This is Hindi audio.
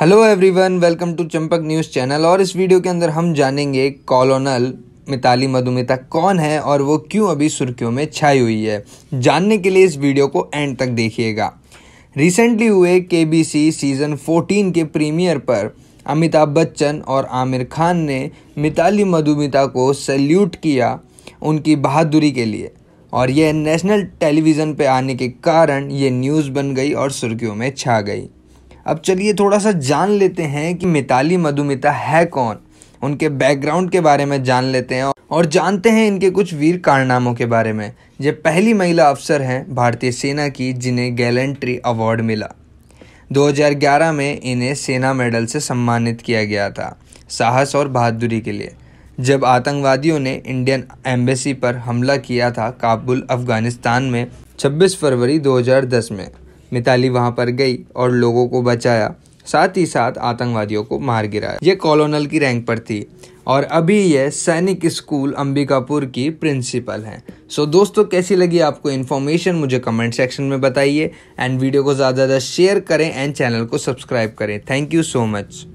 hello everyone welcome to Champak news channel और इस वीडियो के अंदर हम जानेंगे कॉलोनल मिताली मधुमिता कौन है और वो क्यों अभी सुर्खियों में छाई हुई है जानने के लिए इस वीडियो को एंड तक देखिएगा रिसेंटली हुए के सीज़न 14 के प्रीमियर पर अमिताभ बच्चन और आमिर खान ने मिताली मधुमिता को सैल्यूट किया उनकी बहादुरी के लिए और यह नेशनल टेलीविज़न पर आने के कारण ये न्यूज़ बन गई और सुर्खियों में छा गई अब चलिए थोड़ा सा जान लेते हैं कि मिताली मधुमिता है कौन उनके बैकग्राउंड के बारे में जान लेते हैं और जानते हैं इनके कुछ वीर कारनामों के बारे में ये पहली महिला अफसर हैं भारतीय सेना की जिन्हें गैलेंट्री अवार्ड मिला 2011 में इन्हें सेना मेडल से सम्मानित किया गया था साहस और बहादुरी के लिए जब आतंकवादियों ने इंडियन एम्बेसी पर हमला किया था काबुल अफगानिस्तान में 26 फरवरी 2010 में मिताली वहां पर गई और लोगों को बचाया साथ ही साथ आतंकवादियों को मार गिराया ये कॉलोनल की रैंक पर थी और अभी ये सैनिक स्कूल अंबिकापुर की प्रिंसिपल हैं सो so, दोस्तों कैसी लगी आपको इन्फॉर्मेशन मुझे कमेंट सेक्शन में बताइए एंड वीडियो को ज़्यादा ज़्यादा शेयर करें एंड चैनल को सब्सक्राइब करें थैंक यू सो मच